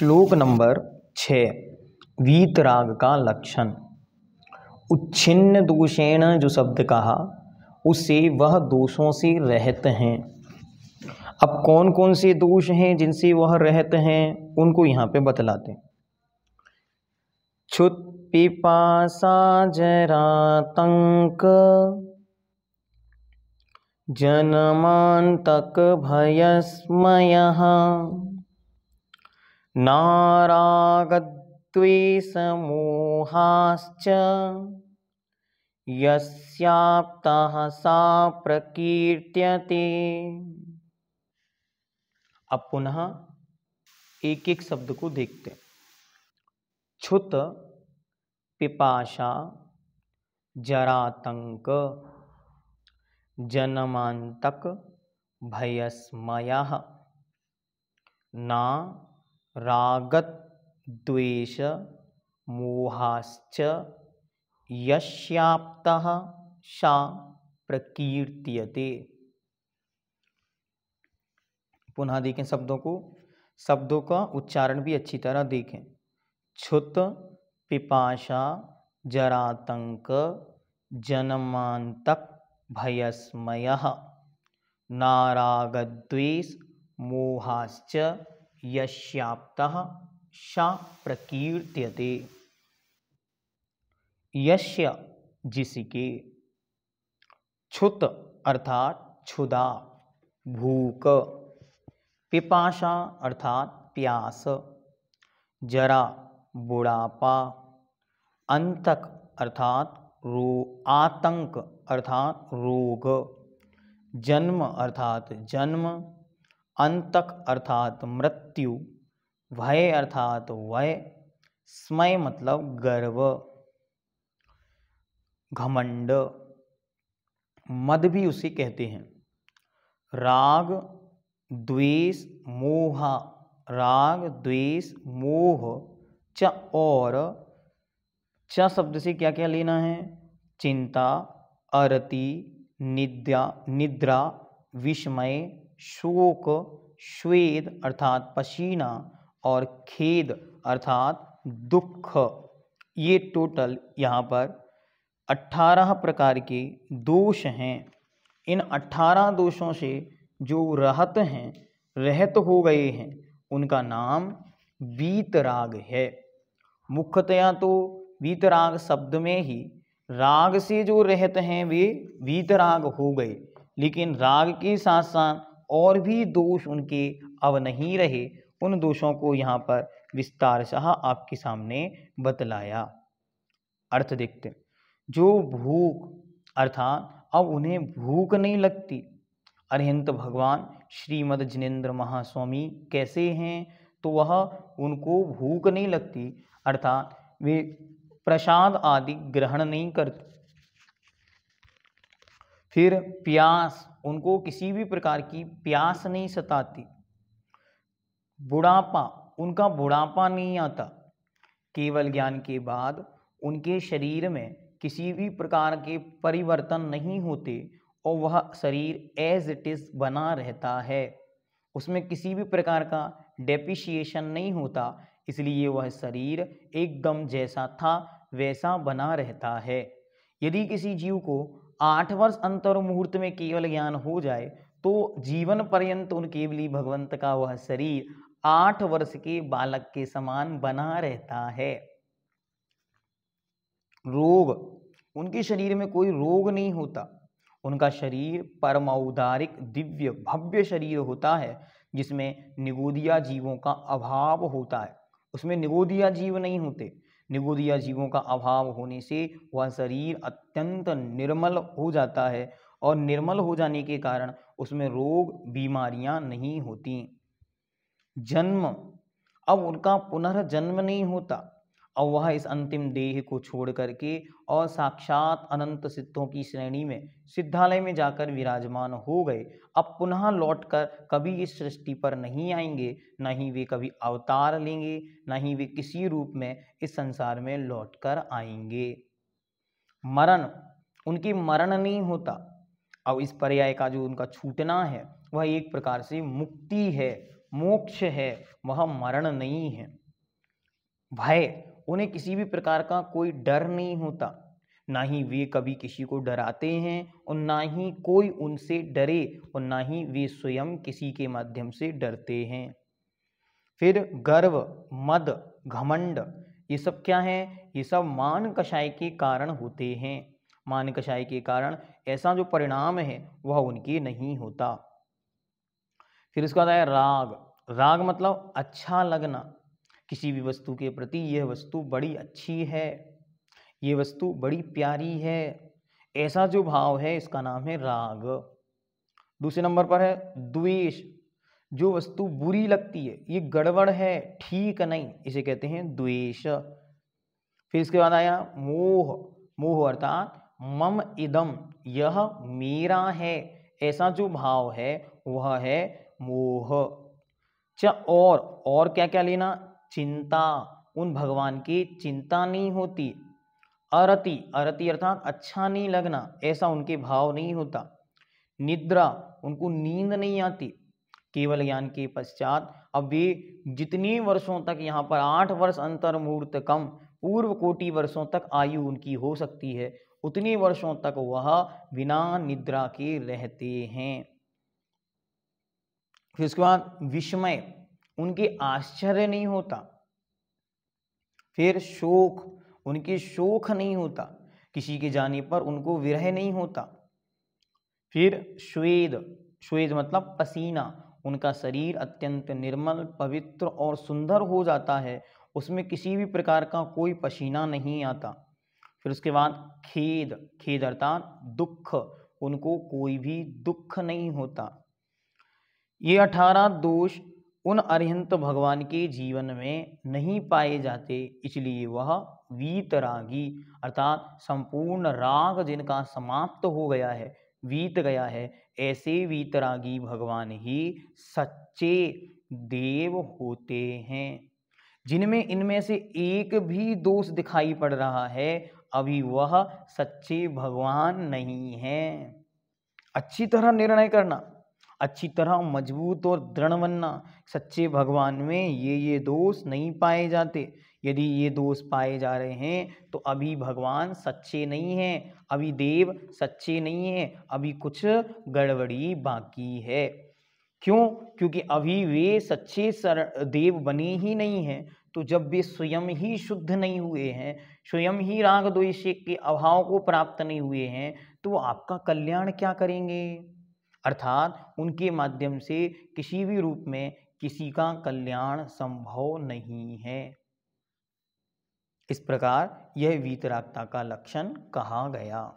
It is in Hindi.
श्लोक नंबर छ वीतराग का लक्षण उच्छिन्न दोषेण जो शब्द कहा उससे वह दोषों से रहते हैं अब कौन कौन से दोष हैं जिनसे वह रहते हैं उनको यहाँ पे बतलाते छुत पिपासा तंक जनमान तक भयस्मय नारागद्वेषमोहाश्च यस्याप्तः सा प्रकीर्त्यते अब पुनः एक एक शब्द को देखते हैं छुत पिपाशा जरातंक जनमांतक भयस्मय ना रागद्वेष मोहाश्च यश्याप्तः सा प्रकीर्त्यते पुनः देखें शब्दों को शब्दों का उच्चारण भी अच्छी तरह देखें क्षुत पिपाशा जरातंक जनमांतक भयस्मय नारागद्वेष मोहाश्च यश्याप्तः शा प्रकीर्त्यते यश्य जिसके छुत अर्थात छुदा भूक पिपाशा अर्थात प्यास जरा बुढ़ापा अंतक अर्थात रो आतंक अर्थात रोग जन्म अर्थात जन्म अंतक अर्थात मृत्यु भय अर्थात वय स्मय मतलब गर्व घमंड मद भी उसे कहते हैं राग द्वेष मोह राग द्वेष मोह च और च शब्द से क्या क्या लेना है चिंता अरति निद्या निद्रा विस्मय शोक श्वेद अर्थात पसीना और खेद अर्थात दुख ये टोटल यहाँ पर अट्ठारह प्रकार के दोष हैं इन अट्ठारह दोषों से जो रहत हैं रहत हो गए हैं उनका नाम वीतराग है मुख्यतया तो वीतराग शब्द में ही राग से जो रहते हैं वे वीतराग हो गए लेकिन राग के साथ साथ और भी दोष उनके अब नहीं रहे उन दोषों को यहाँ पर विस्तार सह आपके सामने बतलाया अर्थ देखते जो भूख अर्थात अब उन्हें भूख नहीं लगती अरहंत भगवान श्रीमद जिनेन्द्र महास्वामी कैसे हैं तो वह उनको भूख नहीं लगती अर्थात वे प्रसाद आदि ग्रहण नहीं करते फिर प्यास उनको किसी भी प्रकार की प्यास नहीं सताती बुढ़ापा उनका बुढ़ापा नहीं आता केवल ज्ञान के बाद उनके शरीर में किसी भी प्रकार के परिवर्तन नहीं होते और वह शरीर एज इट इज़ बना रहता है उसमें किसी भी प्रकार का डेपिशिएशन नहीं होता इसलिए वह शरीर एकदम जैसा था वैसा बना रहता है यदि किसी जीव को आठ वर्ष अंतर मुहूर्त में केवल ज्ञान हो जाए तो जीवन पर्यंत उनके केवली भगवंत का वह शरीर आठ वर्ष के बालक के समान बना रहता है रोग उनके शरीर में कोई रोग नहीं होता उनका शरीर परम औदारिक दिव्य भव्य शरीर होता है जिसमें निगोदिया जीवों का अभाव होता है उसमें निगोदिया जीव नहीं होते निगोदिया जीवों का अभाव होने से वह शरीर अत्यंत निर्मल हो जाता है और निर्मल हो जाने के कारण उसमें रोग बीमारियां नहीं होती जन्म अब उनका पुनर्जन्म नहीं होता और वह इस अंतिम देह को छोड़ करके और साक्षात अनंत सिद्धों की श्रेणी में सिद्धालय में जाकर विराजमान हो गए अब पुनः लौटकर कभी इस सृष्टि पर नहीं आएंगे न ही वे कभी अवतार लेंगे न ही वे किसी रूप में इस संसार में लौटकर आएंगे मरण उनकी मरण नहीं होता अब इस पर्याय का जो उनका छूटना है वह एक प्रकार से मुक्ति है मोक्ष है वह मरण नहीं है भय उन्हें किसी भी प्रकार का कोई डर नहीं होता ना ही वे कभी किसी को डराते हैं और ना ही कोई उनसे डरे और ना ही वे स्वयं किसी के माध्यम से डरते हैं फिर गर्व मद घमंड ये सब क्या है ये सब मान कषाय के कारण होते हैं मान कषाय के कारण ऐसा जो परिणाम है वह उनके नहीं होता फिर इसका आता है राग राग मतलब अच्छा लगना किसी भी वस्तु के प्रति यह वस्तु बड़ी अच्छी है ये वस्तु बड़ी प्यारी है ऐसा जो भाव है इसका नाम है राग दूसरे नंबर पर है द्वेष जो वस्तु बुरी लगती है ये गड़बड़ है ठीक नहीं इसे कहते हैं द्वेष फिर इसके बाद आया मोह मोह अर्थात मम इदम यह मेरा है ऐसा जो भाव है वह है मोह च और और क्या क्या लेना चिंता उन भगवान की चिंता नहीं होती अरति अरति अर्थात अच्छा नहीं लगना ऐसा उनके भाव नहीं होता निद्रा उनको नींद नहीं आती केवल ज्ञान के पश्चात अब वे जितने वर्षों तक यहाँ पर आठ वर्ष अंतर्मुहूर्त कम पूर्व कोटि वर्षों तक आयु उनकी हो सकती है उतने वर्षों तक वह बिना निद्रा के रहते हैं फिर उसके बाद विस्मय उनकी आश्चर्य नहीं होता फिर शोक उनकी शोक नहीं होता किसी के जाने पर उनको विरह नहीं होता फिर श्वेद श्वेद मतलब पसीना उनका शरीर अत्यंत निर्मल पवित्र और सुंदर हो जाता है उसमें किसी भी प्रकार का कोई पसीना नहीं आता फिर उसके बाद खेद खेद अर्थात दुख उनको कोई भी दुख नहीं होता ये अठारह दोष उन अरिहंत भगवान के जीवन में नहीं पाए जाते इसलिए वह वीतरागी अर्थात संपूर्ण राग जिनका समाप्त हो गया है वीत गया है ऐसे वीतरागी भगवान ही सच्चे देव होते हैं जिनमें इनमें से एक भी दोष दिखाई पड़ रहा है अभी वह सच्चे भगवान नहीं है अच्छी तरह निर्णय करना अच्छी तरह मजबूत और दृढ़ बनना सच्चे भगवान में ये ये दोष नहीं पाए जाते यदि ये दोष पाए जा रहे हैं तो अभी भगवान सच्चे नहीं हैं अभी देव सच्चे नहीं हैं अभी कुछ गड़बड़ी बाकी है क्यों क्योंकि अभी वे सच्चे सर देव बने ही नहीं हैं तो जब वे स्वयं ही शुद्ध नहीं हुए हैं स्वयं ही राग द्वेष के अभाव को प्राप्त नहीं हुए हैं तो आपका कल्याण क्या करेंगे अर्थात उनके माध्यम से किसी भी रूप में किसी का कल्याण संभव नहीं है इस प्रकार यह वीतरागता का लक्षण कहा गया